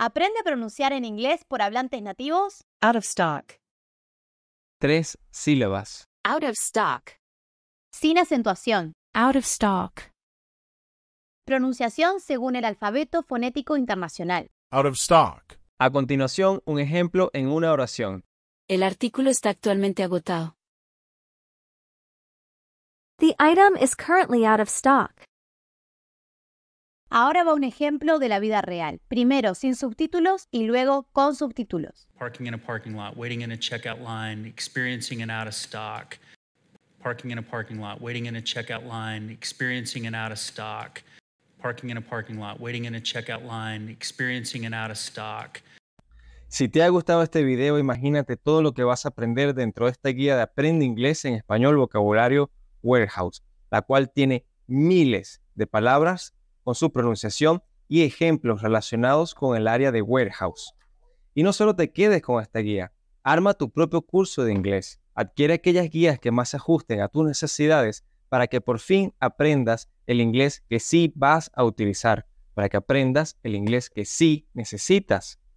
Aprende a pronunciar en inglés por hablantes nativos. Out of stock. Tres sílabas. Out of stock. Sin acentuación. Out of stock. Pronunciación según el alfabeto fonético internacional. Out of stock. A continuación, un ejemplo en una oración. El artículo está actualmente agotado. The item is currently out of stock. Ahora va un ejemplo de la vida real, primero sin subtítulos y luego con subtítulos. Parking in a parking lot, waiting in a checkout line, experiencing an out of stock. Parking in a parking lot, waiting in a checkout line, experiencing an out of stock. Parking in a parking lot, waiting in a checkout line, experiencing an out of stock. Si te ha gustado este video, imagínate todo lo que vas a aprender dentro de esta guía de Aprende Inglés en Español Vocabulario Warehouse, la cual tiene miles de palabras con su pronunciación y ejemplos relacionados con el área de warehouse. Y no solo te quedes con esta guía, arma tu propio curso de inglés. Adquiere aquellas guías que más se ajusten a tus necesidades para que por fin aprendas el inglés que sí vas a utilizar, para que aprendas el inglés que sí necesitas.